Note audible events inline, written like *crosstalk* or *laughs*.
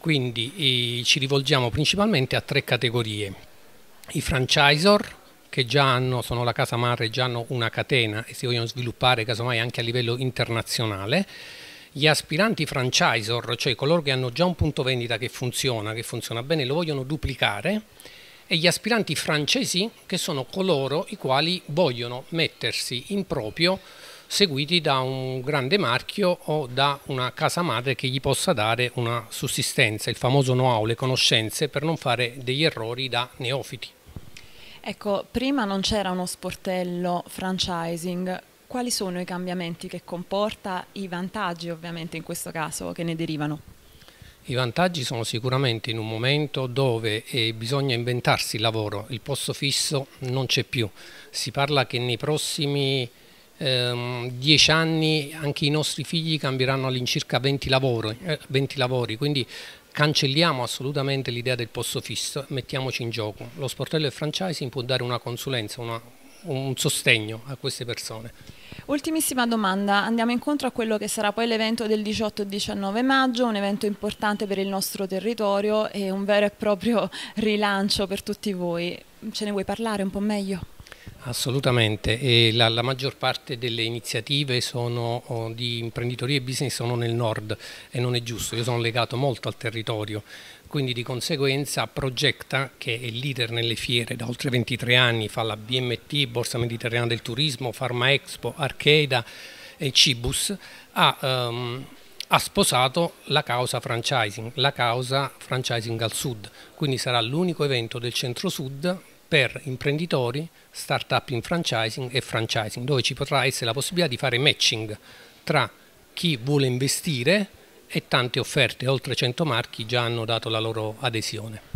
Quindi eh, ci rivolgiamo principalmente a tre categorie. I franchisor, che già hanno, sono la casa madre, già hanno una catena e si vogliono sviluppare casomai anche a livello internazionale gli aspiranti franchisor, cioè coloro che hanno già un punto vendita che funziona, che funziona bene, lo vogliono duplicare e gli aspiranti francesi che sono coloro i quali vogliono mettersi in proprio seguiti da un grande marchio o da una casa madre che gli possa dare una sussistenza, il famoso know-how, le conoscenze per non fare degli errori da neofiti. Ecco, prima non c'era uno sportello franchising, quali sono i cambiamenti che comporta, i vantaggi ovviamente in questo caso che ne derivano? I vantaggi sono sicuramente in un momento dove eh, bisogna inventarsi il lavoro, il posto fisso non c'è più. Si parla che nei prossimi ehm, dieci anni anche i nostri figli cambieranno all'incirca 20 lavori, eh, 20 lavori quindi cancelliamo assolutamente l'idea del posto fisso, mettiamoci in gioco. Lo sportello del franchising può dare una consulenza, una, un sostegno a queste persone. Ultimissima domanda, andiamo incontro a quello che sarà poi l'evento del 18 e 19 maggio, un evento importante per il nostro territorio e un vero e proprio *laughs* rilancio per tutti voi. Ce ne vuoi parlare un po' meglio? Assolutamente, e la, la, maggior parte delle iniziative sono, oh, di imprenditoria e business sono nel nord e non è giusto, io sono legato molto al territorio, quindi di conseguenza Progetta, che è leader nelle fiere da oltre 23 anni, fa la BMT, Borsa Mediterranea del Turismo, Pharma Expo, Archeda e Cibus, ha, ehm, ha sposato la causa franchising, la causa franchising al sud, quindi sarà l'unico evento del centro-sud per imprenditori, startup in franchising e franchising, dove ci potrà essere la possibilità di fare matching tra chi vuole investire e tante offerte, oltre 100 marchi già hanno dato la loro adesione.